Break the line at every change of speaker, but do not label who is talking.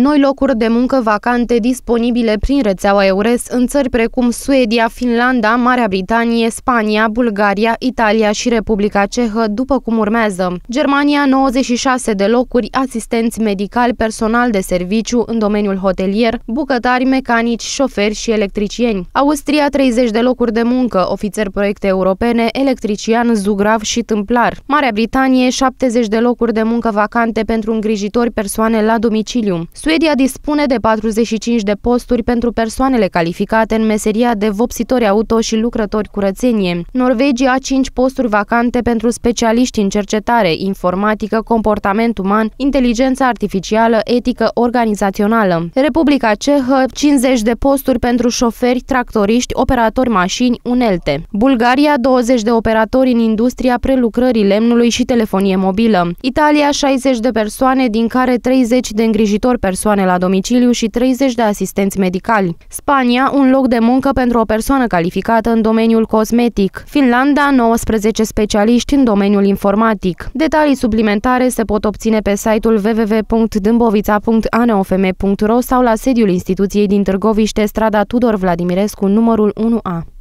noi locuri de muncă vacante disponibile prin rețeaua EURES în țări precum Suedia, Finlanda, Marea Britanie, Spania, Bulgaria, Italia și Republica Cehă, după cum urmează. Germania, 96 de locuri, asistenți medicali, personal de serviciu în domeniul hotelier, bucătari, mecanici, șoferi și electricieni. Austria, 30 de locuri de muncă, ofițeri proiecte europene, electrician, zugrav și tâmplar. Marea Britanie, 70 de locuri de muncă vacante pentru îngrijitori persoane la domiciliu. Suedia dispune de 45 de posturi pentru persoanele calificate în meseria de vopsitori auto și lucrători curățenie. Norvegia a 5 posturi vacante pentru specialiști în cercetare, informatică, comportament uman, inteligență artificială, etică organizațională. Republica Cehă 50 de posturi pentru șoferi, tractoriști, operatori mașini, unelte. Bulgaria 20 de operatori în industria prelucrării lemnului și telefonie mobilă. Italia 60 de persoane, din care 30 de îngrijitori personali persoane la domiciliu și 30 de asistenți medicali. Spania, un loc de muncă pentru o persoană calificată în domeniul cosmetic. Finlanda, 19 specialiști în domeniul informatic. Detalii suplimentare se pot obține pe site-ul www.dâmbovița.aneofm.ro sau la sediul instituției din Târgoviște, strada Tudor Vladimirescu, numărul 1A.